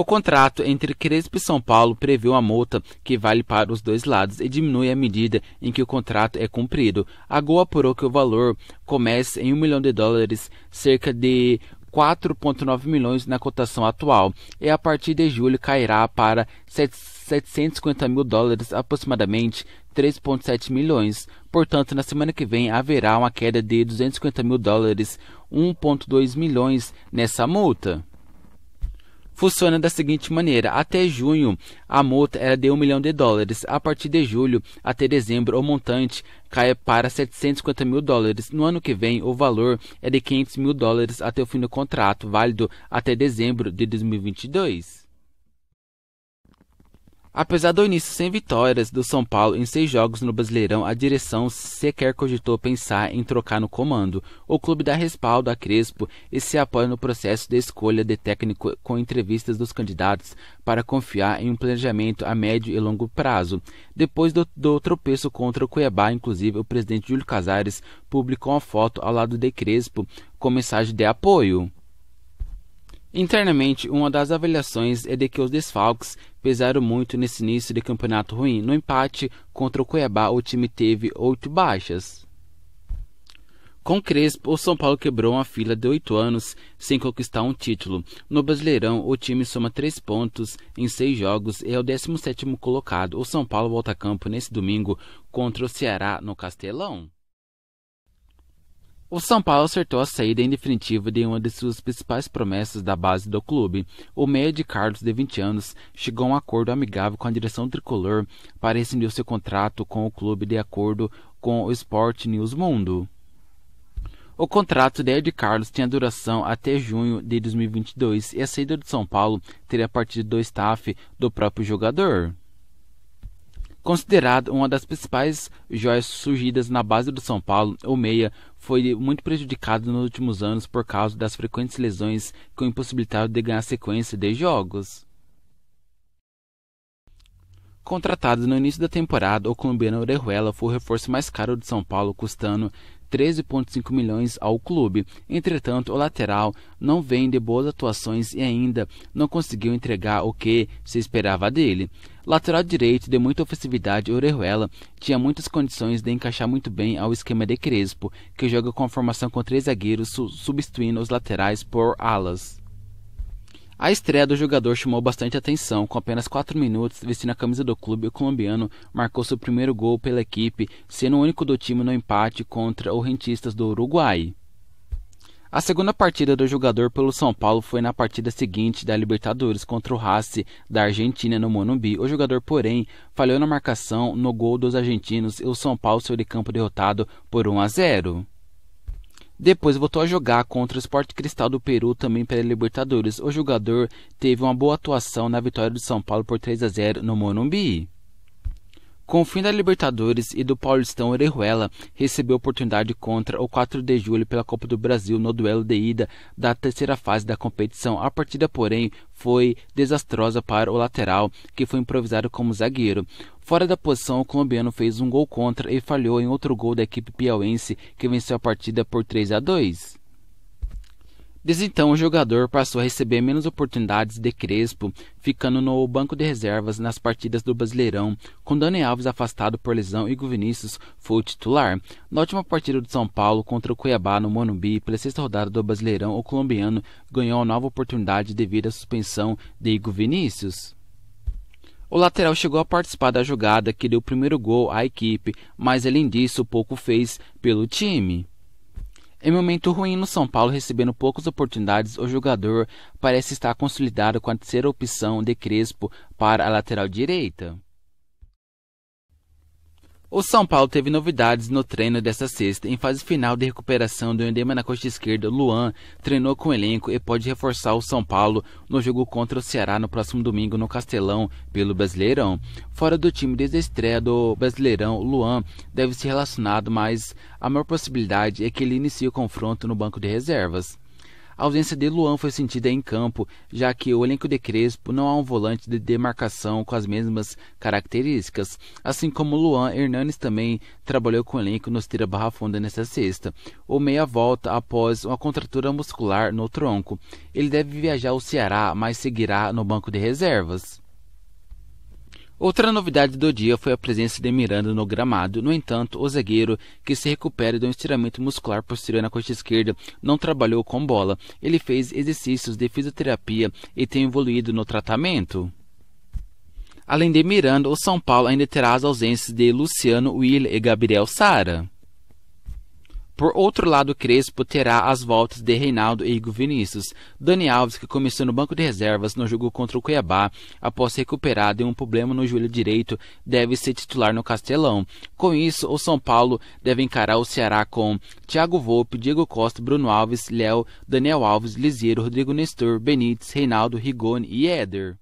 O contrato entre Crespo e São Paulo prevê uma multa que vale para os dois lados e diminui à medida em que o contrato é cumprido. A Gol apurou que o valor começa em 1 milhão de dólares, cerca de 4,9 milhões na cotação atual, e a partir de julho cairá para 750 mil dólares, aproximadamente 3,7 milhões. Portanto, na semana que vem haverá uma queda de 250 mil dólares, 1,2 milhões nessa multa funciona da seguinte maneira: até junho, a multa era de 1 milhão de dólares. A partir de julho até dezembro, o montante cai para 750 mil dólares. No ano que vem, o valor é de 500 mil dólares até o fim do contrato, válido até dezembro de 2022. Apesar do início sem vitórias do São Paulo em seis jogos no Brasileirão, a direção sequer cogitou pensar em trocar no comando. O clube dá respaldo a Crespo e se apoia no processo de escolha de técnico com entrevistas dos candidatos para confiar em um planejamento a médio e longo prazo. Depois do, do tropeço contra o Cuiabá, inclusive, o presidente Júlio Casares publicou uma foto ao lado de Crespo com mensagem de apoio. Internamente, uma das avaliações é de que os desfalques pesaram muito nesse início de campeonato ruim. No empate contra o Cuiabá, o time teve oito baixas. Com Crespo, o São Paulo quebrou uma fila de oito anos sem conquistar um título. No Brasileirão, o time soma três pontos em seis jogos e é o 17 sétimo colocado. O São Paulo volta a campo nesse domingo contra o Ceará no Castelão. O São Paulo acertou a saída em definitivo de uma de suas principais promessas da base do clube. O meia de Carlos, de 20 anos, chegou a um acordo amigável com a direção tricolor para rescindir seu contrato com o clube de acordo com o Sport News Mundo. O contrato de Ed Carlos tinha duração até junho de 2022 e a saída do São Paulo teria partido do staff do próprio jogador. Considerado uma das principais joias surgidas na base do São Paulo, o Meia foi muito prejudicado nos últimos anos por causa das frequentes lesões que o impossibilitaram de ganhar sequência de jogos. Contratado no início da temporada, o colombiano Orejuela foi o reforço mais caro de São Paulo, custando 13,5 milhões ao clube. Entretanto, o lateral não vem de boas atuações e ainda não conseguiu entregar o que se esperava dele. Lateral direito de muita ofensividade, Orejuela tinha muitas condições de encaixar muito bem ao esquema de Crespo, que joga com a formação com três zagueiros, substituindo os laterais por alas. A estreia do jogador chamou bastante atenção. Com apenas 4 minutos, vestindo a camisa do clube, o colombiano marcou seu primeiro gol pela equipe, sendo o único do time no empate contra o Rentistas do Uruguai. A segunda partida do jogador pelo São Paulo foi na partida seguinte da Libertadores contra o Racing da Argentina no Monumbi. O jogador, porém, falhou na marcação no gol dos argentinos e o São Paulo saiu de campo derrotado por 1 a 0. Depois voltou a jogar contra o Sport Cristal do Peru também pela Libertadores. O jogador teve uma boa atuação na vitória do São Paulo por 3 a 0 no Morumbi. Com o fim da Libertadores e do Paulistão, Orejuela recebeu oportunidade contra o 4 de julho pela Copa do Brasil no duelo de ida da terceira fase da competição. A partida, porém, foi desastrosa para o lateral, que foi improvisado como zagueiro. Fora da posição, o colombiano fez um gol contra e falhou em outro gol da equipe piauense, que venceu a partida por 3 a 2. Desde então, o jogador passou a receber menos oportunidades de Crespo, ficando no banco de reservas nas partidas do Brasileirão, com Dani Alves afastado por lesão e Hugo Vinícius foi o titular. Na última partida do São Paulo contra o Cuiabá no Monumbi, pela sexta rodada do Brasileirão, o colombiano ganhou a nova oportunidade devido à suspensão de Igor Vinícius. O lateral chegou a participar da jogada que deu o primeiro gol à equipe, mas além disso pouco fez pelo time. Em momento ruim no São Paulo, recebendo poucas oportunidades, o jogador parece estar consolidado com a terceira opção de Crespo para a lateral direita. O São Paulo teve novidades no treino desta sexta. Em fase final de recuperação do endema na costa esquerda, Luan treinou com o elenco e pode reforçar o São Paulo no jogo contra o Ceará no próximo domingo no Castelão pelo Brasileirão. Fora do time desde a estreia do Brasileirão, Luan deve ser relacionado, mas a maior possibilidade é que ele inicie o confronto no banco de reservas. A ausência de Luan foi sentida em campo, já que o elenco de Crespo não há um volante de demarcação com as mesmas características. Assim como Luan, Hernanes também trabalhou com o elenco no Esteira Barra Funda nesta sexta, ou meia volta após uma contratura muscular no tronco. Ele deve viajar ao Ceará, mas seguirá no banco de reservas. Outra novidade do dia foi a presença de Miranda no gramado. No entanto, o zagueiro, que se recupera de um estiramento muscular posterior na coxa esquerda, não trabalhou com bola. Ele fez exercícios de fisioterapia e tem evoluído no tratamento. Além de Miranda, o São Paulo ainda terá as ausências de Luciano, Will e Gabriel Sara. Por outro lado, Crespo terá as voltas de Reinaldo e Igor Vinícius. Dani Alves, que começou no banco de reservas no jogo contra o Cuiabá, após recuperar recuperado um problema no joelho direito, deve ser titular no Castelão. Com isso, o São Paulo deve encarar o Ceará com Thiago Volpe, Diego Costa, Bruno Alves, Léo, Daniel Alves, Liseiro, Rodrigo Nestor, Benítez, Reinaldo, Rigoni e Éder.